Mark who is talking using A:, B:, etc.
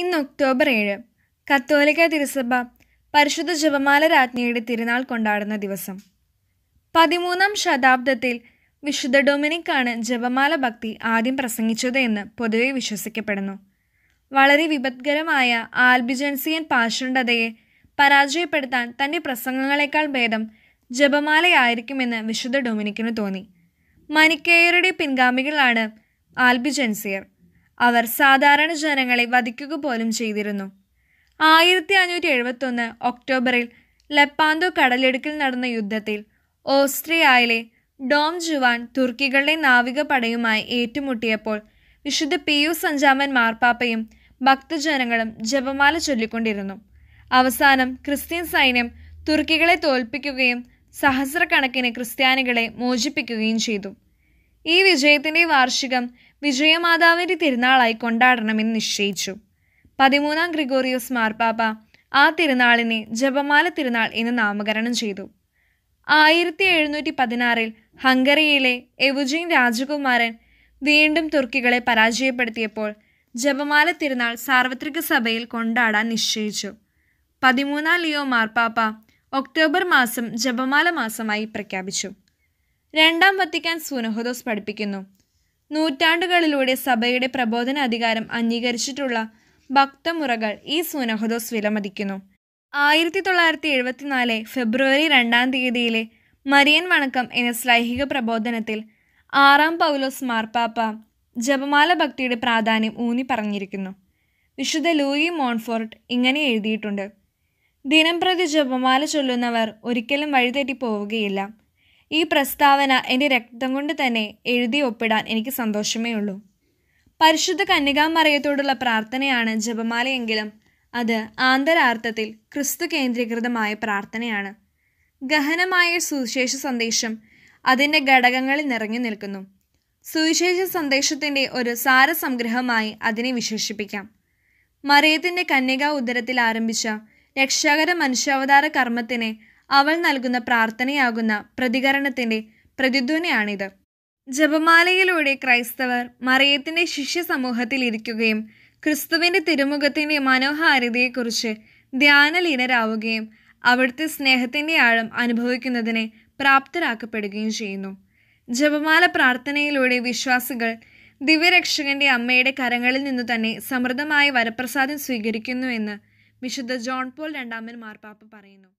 A: ഇന്ന് ഒക്ടോബർ ഏഴ് കത്തോലിക്ക തിരുസഭ പരിശുദ്ധ ജപമാല രാജ്ഞിയുടെ തിരുനാൾ കൊണ്ടാടുന്ന ദിവസം പതിമൂന്നാം ശതാബ്ദത്തിൽ വിശുദ്ധ ഡൊമിനിക്കാണ് ജപമാല ഭക്തി ആദ്യം പ്രസംഗിച്ചത് എന്ന് പൊതുവെ വിശ്വസിക്കപ്പെടുന്നു വളരെ വിപത്കരമായ ആൽബിജൻസിയൻ പാഷണ്ഡതയെ പരാജയപ്പെടുത്താൻ തൻ്റെ പ്രസംഗങ്ങളെക്കാൾ ഭേദം ജപമാലയായിരിക്കുമെന്ന് വിശുദ്ധ ഡൊമിനിക്കിന് തോന്നി മനിക്കേയറുടെ പിൻഗാമികളാണ് ആൽബിജൻസിയർ അവർ സാധാരണ ജനങ്ങളെ വധിക്കുക പോലും ചെയ്തിരുന്നു ആയിരത്തി അഞ്ഞൂറ്റി എഴുപത്തൊന്ന് ഒക്ടോബറിൽ ലപ്പാന്തോ കടലിടുക്കിൽ നടന്ന യുദ്ധത്തിൽ ഓസ്ട്രിയയിലെ ഡോം ജുവാൻ തുർക്കികളുടെ നാവിക പടയുമായി ഏറ്റുമുട്ടിയപ്പോൾ വിശുദ്ധ പിയൂസ് അഞ്ചാമൻ മാർപ്പാപ്പയും ഭക്തജനങ്ങളും ജപമാല ചൊല്ലിക്കൊണ്ടിരുന്നു അവസാനം ക്രിസ്ത്യൻ സൈന്യം തുർക്കികളെ തോൽപ്പിക്കുകയും സഹസ്രക്കണക്കിന് ക്രിസ്ത്യാനികളെ മോചിപ്പിക്കുകയും ചെയ്തു ഈ വിജയത്തിൻ്റെ വാർഷികം വിജയമാതാവിൻ്റെ തിരുനാളായി കൊണ്ടാടണമെന്ന് നിശ്ചയിച്ചു പതിമൂന്നാം ഗ്രിഗോറിയോസ് മാർപ്പാപ്പ ആ തിരുനാളിനെ ജപമാല തിരുനാൾ എന്ന് നാമകരണം ചെയ്തു ആയിരത്തി എഴുന്നൂറ്റി പതിനാറിൽ ഹംഗറിയിലെ എവുജീൻ രാജകുമാരൻ വീണ്ടും തുർക്കികളെ പരാജയപ്പെടുത്തിയപ്പോൾ ജപമാല തിരുനാൾ സാർവത്രിക സഭയിൽ കൊണ്ടാടാൻ നിശ്ചയിച്ചു പതിമൂന്നാം ലിയോ മാർപ്പാപ്പ ഒക്ടോബർ മാസം ജപമാല മാസമായി പ്രഖ്യാപിച്ചു രണ്ടാം വത്തിക്കാൻ സുനഹദോസ് പഠിപ്പിക്കുന്നു നൂറ്റാണ്ടുകളിലൂടെ സഭയുടെ പ്രബോധന അധികാരം അംഗീകരിച്ചിട്ടുള്ള ഭക്തമുറകൾ ഈ സുനഹദോസ് വിലമതിക്കുന്നു ആയിരത്തി തൊള്ളായിരത്തി എഴുപത്തിനാല് ഫെബ്രുവരി രണ്ടാം തീയതിയിലെ മരിയൻ വണക്കം എന്ന സ്ലൈഹിക പ്രബോധനത്തിൽ ആറാം പൗലോസ് മാർപ്പാപ്പ ജപമാല ഭക്തിയുടെ പ്രാധാന്യം ഊന്നി പറഞ്ഞിരിക്കുന്നു വിശുദ്ധ ലൂയി മോൺഫോർട്ട് ഇങ്ങനെ എഴുതിയിട്ടുണ്ട് ദിനംപ്രതി ജപമാല ചൊല്ലുന്നവർ ഒരിക്കലും വഴിതെറ്റി പോവുകയില്ല ഈ പ്രസ്താവന എൻ്റെ രക്തം കൊണ്ട് തന്നെ എഴുതി ഒപ്പിടാൻ എനിക്ക് സന്തോഷമേ ഉള്ളൂ പരിശുദ്ധ കന്യകാമറിയത്തോടുള്ള പ്രാർത്ഥനയാണ് ജപമാലയെങ്കിലും അത് ആന്തരാർത്ഥത്തിൽ ക്രിസ്തു കേന്ദ്രീകൃതമായ പ്രാർത്ഥനയാണ് ഗഹനമായ സുവിശേഷ സന്ദേശം അതിൻ്റെ ഘടകങ്ങളിൽ നിറഞ്ഞു നിൽക്കുന്നു സുവിശേഷ സന്ദേശത്തിൻ്റെ ഒരു സാരസംഗ്രഹമായി അതിനെ വിശേഷിപ്പിക്കാം മറിയത്തിൻ്റെ കന്യകാ ഉദരത്തിൽ ആരംഭിച്ച രക്ഷാകര മനുഷ്യാവതാര കർമ്മത്തിനെ അവൾ നൽകുന്ന പ്രാർത്ഥനയാകുന്ന പ്രതികരണത്തിൻ്റെ പ്രതിധ്വനിയാണിത് ജപമാലയിലൂടെ ക്രൈസ്തവർ മറിയത്തിൻ്റെ ശിഷ്യ സമൂഹത്തിൽ ഇരിക്കുകയും ക്രിസ്തുവിൻ്റെ തിരുമുഖത്തിൻ്റെ മനോഹാരിതയെക്കുറിച്ച് ധ്യാനലീനരാവുകയും അവിടുത്തെ സ്നേഹത്തിൻ്റെ ആഴം അനുഭവിക്കുന്നതിനെ പ്രാപ്തരാക്കപ്പെടുകയും ചെയ്യുന്നു ജപമാല പ്രാർത്ഥനയിലൂടെ വിശ്വാസികൾ ദിവ്യരക്ഷകന്റെ അമ്മയുടെ കരങ്ങളിൽ നിന്ന് തന്നെ സമൃദ്ധമായ വരപ്രസാദം സ്വീകരിക്കുന്നുവെന്ന് വിശുദ്ധ ജോൺ പോൾ രണ്ടാമൻ മാർപ്പാപ്പ പറയുന്നു